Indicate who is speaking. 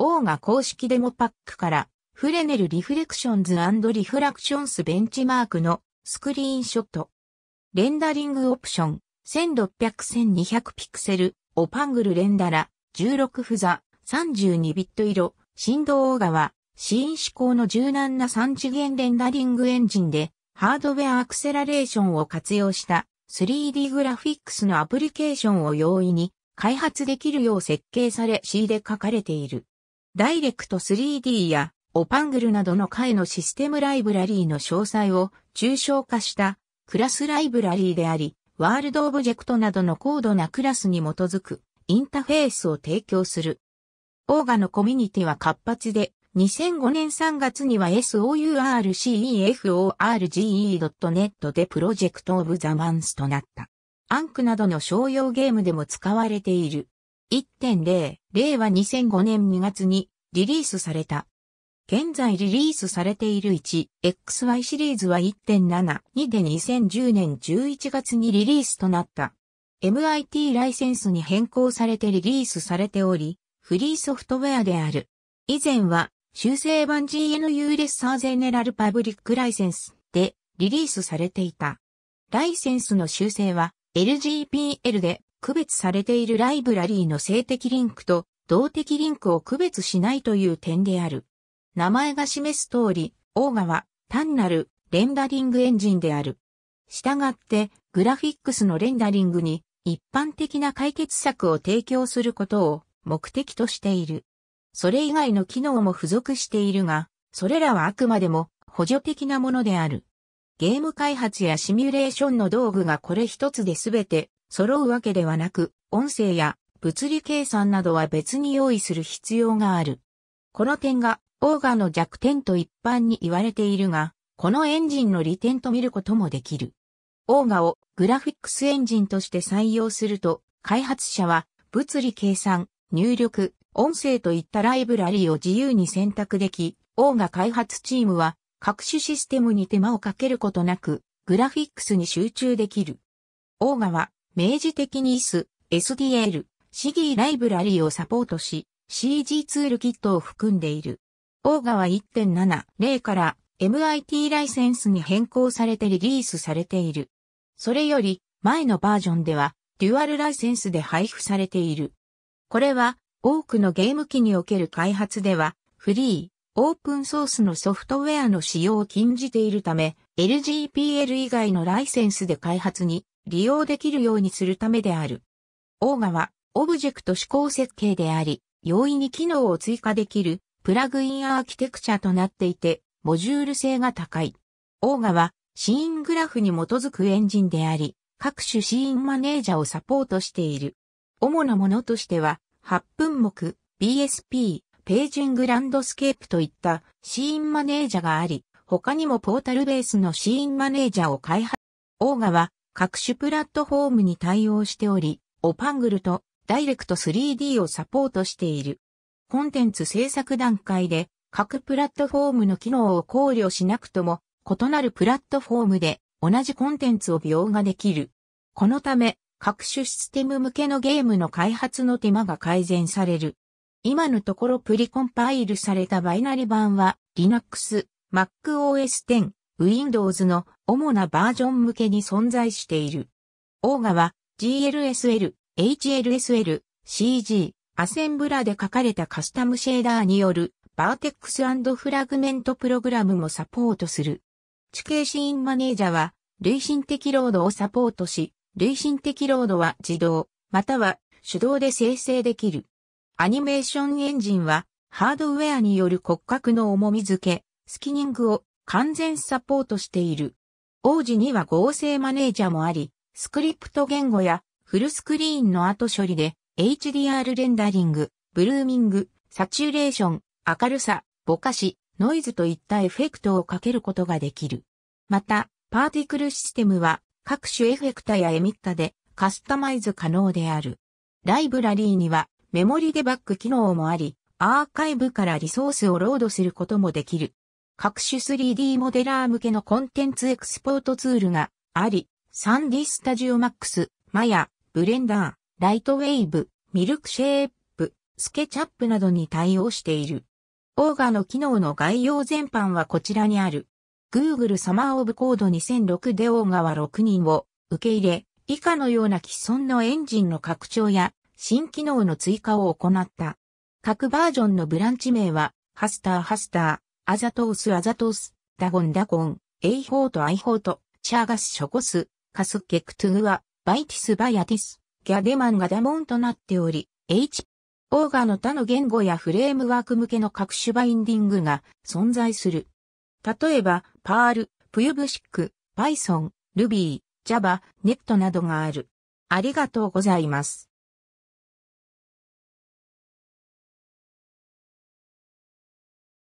Speaker 1: ーが公式デモパックから、フレネルリフレクションズリフラクションスベンチマークのスクリーンショット。レンダリングオプション、1600-1200ピクセル、オパングルレンダラ、16フザ、32ビット色、振動オーガは、シーン指向の柔軟な3次元レンダリングエンジンで、ハードウェアアクセラレーションを活用した 3D グラフィックスのアプリケーションを容易に開発できるよう設計され C で書かれている。ダイレクト 3D やオパングルなどの回のシステムライブラリーの詳細を抽象化したクラスライブラリーであり、ワールドオブジェクトなどの高度なクラスに基づくインタフェースを提供する。オーガのコミュニティは活発で、2005年3月には sourceforge.net でプロジェクトオブザマンスとなった。アンクなどの商用ゲームでも使われている。1.0令和2005年2月にリリースされた。現在リリースされている 1XY シリーズは1.7、2で2010年11月にリリースとなった。MIT ライセンスに変更されてリリースされており、フリーソフトウェアである。以前は修正版 GNU レッサーゼネラルパブリックライセンスでリリースされていた。ライセンスの修正は LGPL で区別されているライブラリーの性的リンクと動的リンクを区別しないという点である。名前が示す通り、オーガは単なるレンダリングエンジンである。従って、グラフィックスのレンダリングに一般的な解決策を提供することを目的としている。それ以外の機能も付属しているが、それらはあくまでも補助的なものである。ゲーム開発やシミュレーションの道具がこれ一つで全て揃うわけではなく、音声や物理計算などは別に用意する必要がある。この点が、オーガの弱点と一般に言われているが、このエンジンの利点と見ることもできる。オーガをグラフィックスエンジンとして採用すると、開発者は物理計算、入力、音声といったライブラリを自由に選択でき、オーガ開発チームは各種システムに手間をかけることなく、グラフィックスに集中できる。オーガは明示的に IS、SDL、CG ライブラリをサポートし、CG ツールキットを含んでいる。オーガは1.70から MIT ライセンスに変更されてリリースされている。それより前のバージョンではデュアルライセンスで配布されている。これは多くのゲーム機における開発ではフリー、オープンソースのソフトウェアの使用を禁じているため、LGPL 以外のライセンスで開発に利用できるようにするためである。オーガは、オブジェクト指向設計であり、容易に機能を追加できるプラグインアーキテクチャとなっていて、モジュール性が高い。オーガは、シーングラフに基づくエンジンであり、各種シーンマネージャーをサポートしている。主なものとしては、8分目、BSP、ページングランドスケープといったシーンマネージャーがあり、他にもポータルベースのシーンマネージャーを開発。オーガは各種プラットフォームに対応しており、オパングルとダイレクト 3D をサポートしている。コンテンツ制作段階で各プラットフォームの機能を考慮しなくとも異なるプラットフォームで同じコンテンツを描画できる。このため各種システム向けのゲームの開発の手間が改善される。今のところプリコンパイルされたバイナリ版は Linux、MacOS 10、Windows の主なバージョン向けに存在している。オーガは GLSL、HLSL、CG、アセンブラで書かれたカスタムシェーダーによるバーテックスフラグメントプログラムもサポートする。地形シーンマネージャーは、累進的ロードをサポートし、累進的ロードは自動、または手動で生成できる。アニメーションエンジンは、ハードウェアによる骨格の重み付け、スキニングを完全サポートしている。王子には合成マネージャーもあり、スクリプト言語やフルスクリーンの後処理で HDR レンダリング、ブルーミング、サチュレーション、明るさ、ぼかし、ノイズといったエフェクトをかけることができる。また、パーティクルシステムは各種エフェクタやエミッタでカスタマイズ可能である。ライブラリーにはメモリデバッグ機能もあり、アーカイブからリソースをロードすることもできる。各種 3D モデラー向けのコンテンツエクスポートツールがあり、サンディスタジオマックス、マヤ、ブレンダー、ライトウェイブ、ミルクシェイプ、スケチャップなどに対応している。オーガの機能の概要全般はこちらにある。Google Summer of Code 2006でオーガは6人を受け入れ、以下のような既存のエンジンの拡張や新機能の追加を行った。各バージョンのブランチ名は、ハスターハスター。アザトースアザトース、ダゴンダゴン、エイホートアイホート、チャーガスショコス、カスケクトゥグア、バイティスバヤティス、ギャデマンガダモンとなっており、H、オーガの他の言語やフレームワーク向けの各種バインディングが存在する。例えば、パール、プユブシック、パイソン、ルビー、ジャバ、ネットなどがある。ありがとうございます。